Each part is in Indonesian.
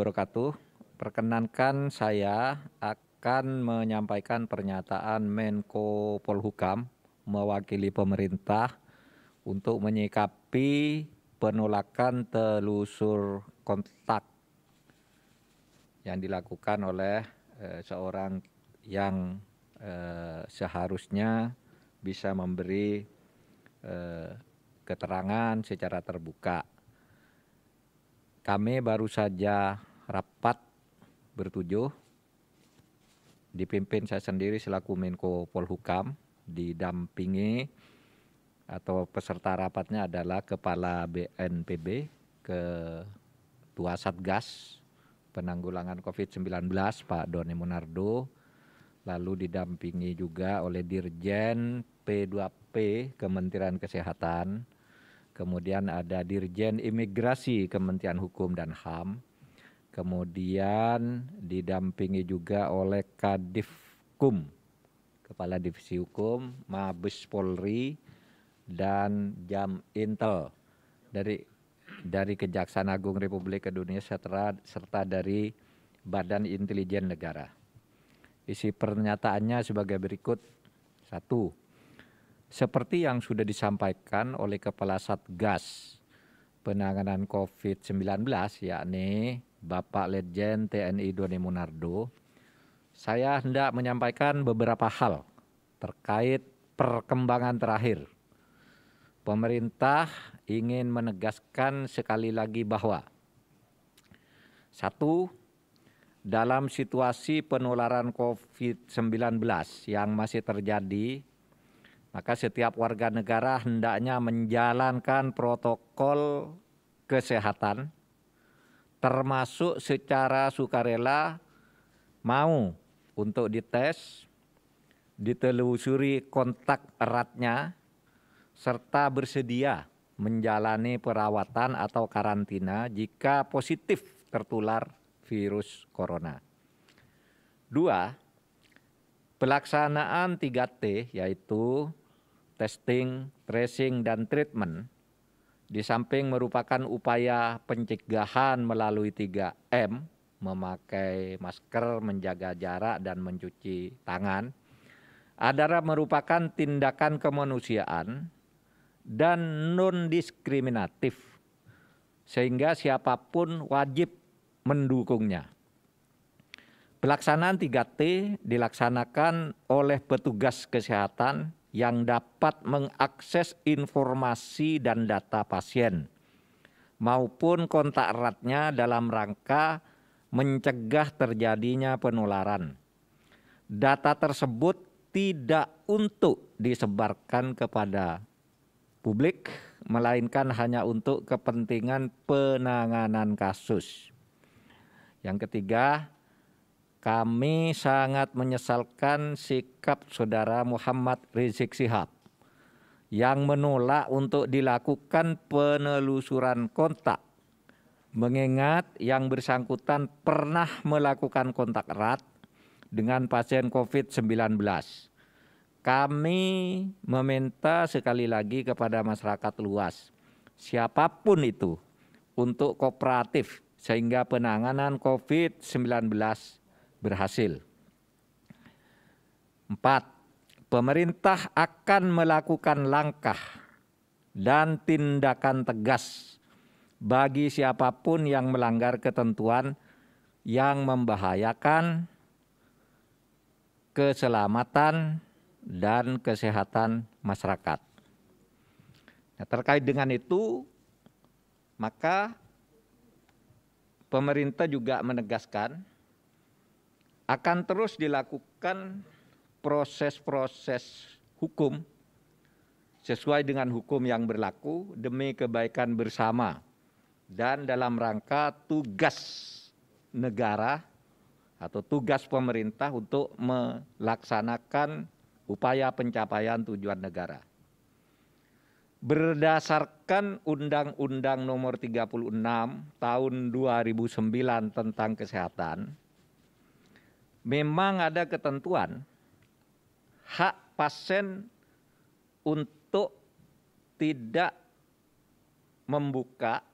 wabarakatuh. Perkenankan saya akan menyampaikan pernyataan Menko Polhukam mewakili pemerintah untuk menyikapi penolakan telusur kontak yang dilakukan oleh eh, seorang yang eh, seharusnya bisa memberi eh, keterangan secara terbuka. Kami baru saja rapat bertujuh dipimpin saya sendiri selaku Menko Polhukam didampingi atau peserta rapatnya adalah Kepala BNPB, ke Ketua Satgas Penanggulangan COVID-19 Pak Doni Monardo, lalu didampingi juga oleh Dirjen P2P Kementerian Kesehatan, kemudian ada Dirjen Imigrasi Kementerian Hukum dan HAM, kemudian didampingi juga oleh Kadif Kum, Kepala Divisi Hukum, Mabes Polri, dan Jam Intel dari dari Kejaksaan Agung Republik Indonesia serta, serta dari Badan Intelijen Negara. Isi pernyataannya sebagai berikut. Satu, seperti yang sudah disampaikan oleh Kepala Satgas Penanganan COVID-19, yakni Bapak Letjen TNI Doni Munardo, saya hendak menyampaikan beberapa hal terkait perkembangan terakhir. Pemerintah ingin menegaskan sekali lagi bahwa satu, dalam situasi penularan COVID-19 yang masih terjadi, maka setiap warga negara hendaknya menjalankan protokol kesehatan termasuk secara sukarela mau untuk dites, ditelusuri kontak eratnya, serta bersedia menjalani perawatan atau karantina jika positif tertular virus corona. Dua, pelaksanaan 3T yaitu testing, tracing, dan treatment – di samping merupakan upaya pencegahan melalui 3M, memakai masker, menjaga jarak, dan mencuci tangan, adalah merupakan tindakan kemanusiaan dan non-diskriminatif, sehingga siapapun wajib mendukungnya. Pelaksanaan 3T dilaksanakan oleh petugas kesehatan yang dapat mengakses informasi dan data pasien maupun kontak eratnya dalam rangka mencegah terjadinya penularan. Data tersebut tidak untuk disebarkan kepada publik, melainkan hanya untuk kepentingan penanganan kasus. Yang ketiga, kami sangat menyesalkan sikap saudara Muhammad Rizik Sihab yang menolak untuk dilakukan penelusuran kontak mengingat yang bersangkutan pernah melakukan kontak erat dengan pasien COVID-19. Kami meminta sekali lagi kepada masyarakat luas, siapapun itu, untuk kooperatif sehingga penanganan COVID-19 berhasil. Empat, pemerintah akan melakukan langkah dan tindakan tegas bagi siapapun yang melanggar ketentuan yang membahayakan keselamatan dan kesehatan masyarakat. Nah, terkait dengan itu, maka pemerintah juga menegaskan akan terus dilakukan proses-proses hukum sesuai dengan hukum yang berlaku demi kebaikan bersama dan dalam rangka tugas negara atau tugas pemerintah untuk melaksanakan upaya pencapaian tujuan negara. Berdasarkan Undang-Undang Nomor 36 Tahun 2009 tentang Kesehatan, memang ada ketentuan hak pasien untuk tidak membuka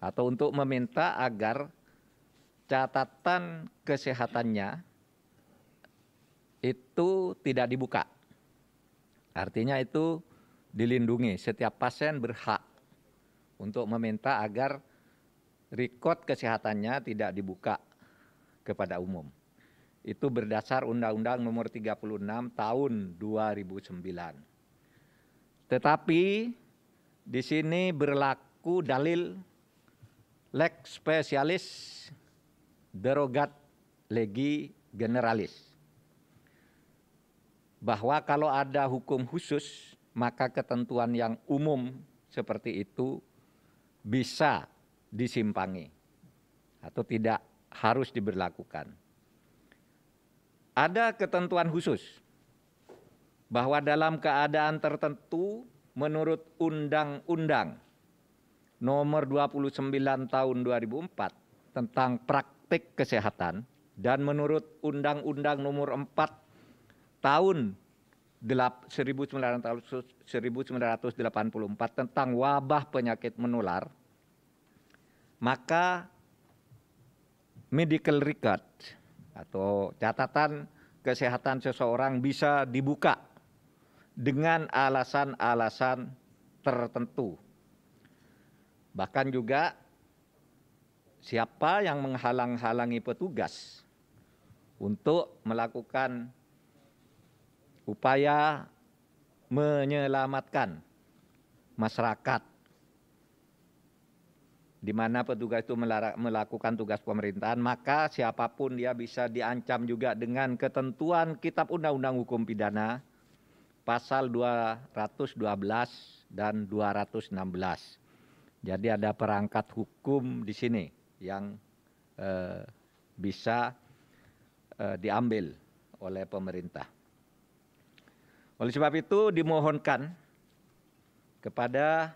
atau untuk meminta agar catatan kesehatannya itu tidak dibuka. Artinya itu dilindungi. Setiap pasien berhak untuk meminta agar rekod kesehatannya tidak dibuka kepada umum itu berdasar Undang-Undang Nomor 36 Tahun 2009. Tetapi di sini berlaku dalil lex specialis derogat legi generalis. Bahwa kalau ada hukum khusus, maka ketentuan yang umum seperti itu bisa disimpangi atau tidak harus diberlakukan ada ketentuan khusus bahwa dalam keadaan tertentu menurut Undang-Undang nomor 29 tahun 2004 tentang praktik kesehatan dan menurut Undang-Undang nomor 4 tahun 1984 tentang wabah penyakit menular maka medical record atau catatan kesehatan seseorang bisa dibuka dengan alasan-alasan tertentu. Bahkan juga siapa yang menghalang-halangi petugas untuk melakukan upaya menyelamatkan masyarakat di mana petugas itu melakukan tugas pemerintahan, maka siapapun dia bisa diancam juga dengan ketentuan Kitab Undang-Undang Hukum Pidana pasal 212 dan 216. Jadi ada perangkat hukum di sini yang eh, bisa eh, diambil oleh pemerintah. Oleh sebab itu dimohonkan kepada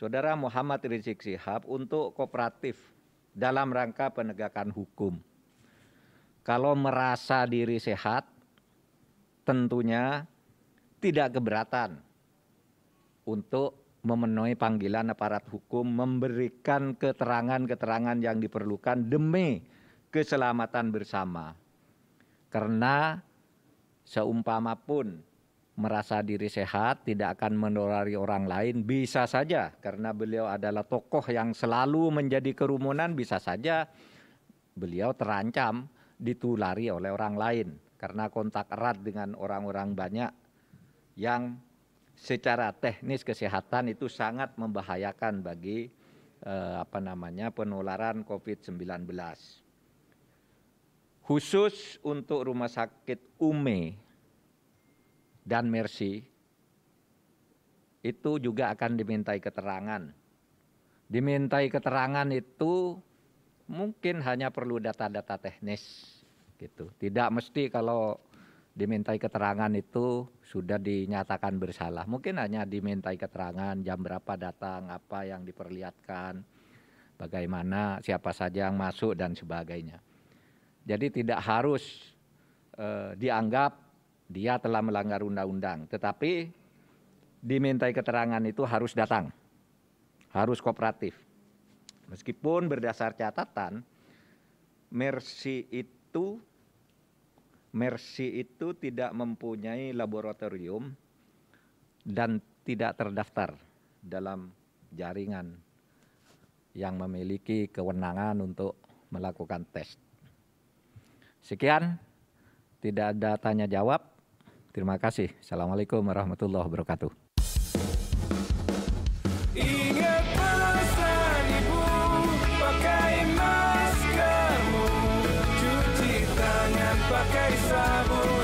Saudara Muhammad Rizik Sihab untuk kooperatif dalam rangka penegakan hukum. Kalau merasa diri sehat, tentunya tidak keberatan untuk memenuhi panggilan aparat hukum memberikan keterangan-keterangan yang diperlukan demi keselamatan bersama. Karena seumpama pun merasa diri sehat, tidak akan menulari orang lain, bisa saja karena beliau adalah tokoh yang selalu menjadi kerumunan, bisa saja beliau terancam ditulari oleh orang lain karena kontak erat dengan orang-orang banyak yang secara teknis kesehatan itu sangat membahayakan bagi eh, apa namanya penularan COVID-19. Khusus untuk rumah sakit UME dan mercy itu juga akan dimintai keterangan. Dimintai keterangan itu mungkin hanya perlu data-data teknis gitu. Tidak mesti kalau dimintai keterangan itu sudah dinyatakan bersalah. Mungkin hanya dimintai keterangan jam berapa datang, apa yang diperlihatkan, bagaimana siapa saja yang masuk dan sebagainya. Jadi tidak harus eh, dianggap dia telah melanggar undang-undang, tetapi dimintai keterangan itu harus datang, harus kooperatif. Meskipun berdasar catatan, Mercy itu Mercy itu tidak mempunyai laboratorium dan tidak terdaftar dalam jaringan yang memiliki kewenangan untuk melakukan tes. Sekian, tidak ada tanya jawab. Terima kasih. Assalamualaikum warahmatullahi wabarakatuh. pakai sabun.